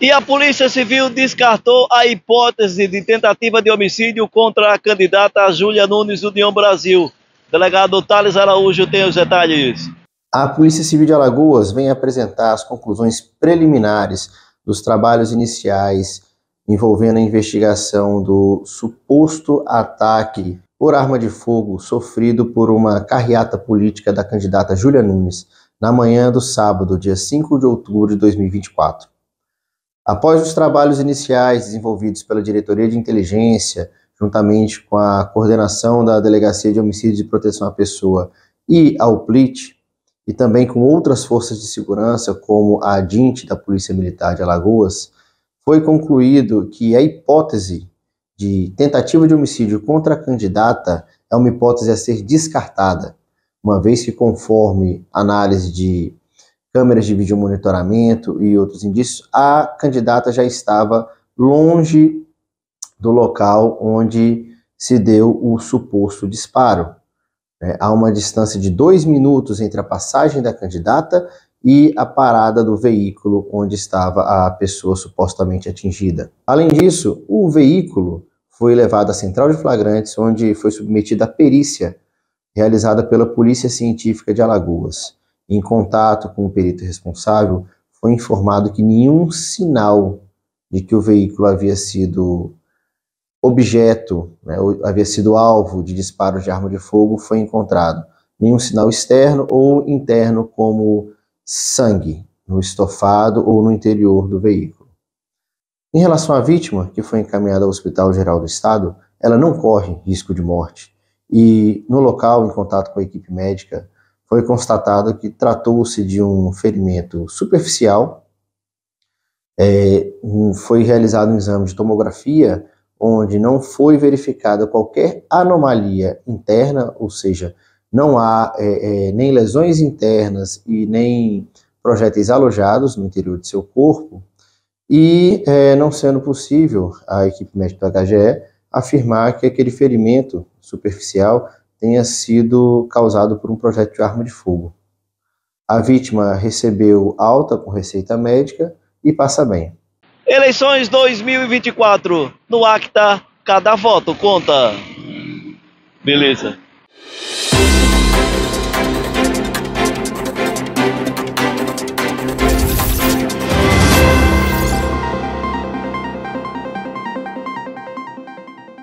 E a Polícia Civil descartou a hipótese de tentativa de homicídio contra a candidata Júlia Nunes do União Brasil. Delegado Thales Araújo tem os detalhes. A Polícia Civil de Alagoas vem apresentar as conclusões preliminares dos trabalhos iniciais envolvendo a investigação do suposto ataque por arma de fogo sofrido por uma carreata política da candidata Júlia Nunes na manhã do sábado, dia 5 de outubro de 2024. Após os trabalhos iniciais desenvolvidos pela Diretoria de Inteligência, juntamente com a coordenação da Delegacia de Homicídios e Proteção à Pessoa e a UPLIT, e também com outras forças de segurança, como a DINT da Polícia Militar de Alagoas, foi concluído que a hipótese de tentativa de homicídio contra a candidata é uma hipótese a ser descartada, uma vez que, conforme análise de câmeras de vídeo monitoramento e outros indícios, a candidata já estava longe do local onde se deu o suposto disparo. É, né? há uma distância de dois minutos entre a passagem da candidata e a parada do veículo onde estava a pessoa supostamente atingida. Além disso, o veículo foi levado à central de flagrantes, onde foi submetido à perícia realizada pela Polícia Científica de Alagoas. Em contato com o perito responsável, foi informado que nenhum sinal de que o veículo havia sido objeto, né, havia sido alvo de disparos de arma de fogo, foi encontrado. Nenhum sinal externo ou interno, como sangue no estofado ou no interior do veículo. Em relação à vítima, que foi encaminhada ao Hospital Geral do Estado, ela não corre risco de morte e, no local, em contato com a equipe médica, foi constatado que tratou-se de um ferimento superficial. É, foi realizado um exame de tomografia onde não foi verificada qualquer anomalia interna, ou seja, não há é, é, nem lesões internas e nem projéteis alojados no interior de seu corpo, e é, não sendo possível a equipe médica do HGE afirmar que aquele ferimento superficial tenha sido causado por um projeto de arma de fogo. A vítima recebeu alta com receita médica e passa bem. Eleições 2024. No Acta, cada voto conta. Beleza.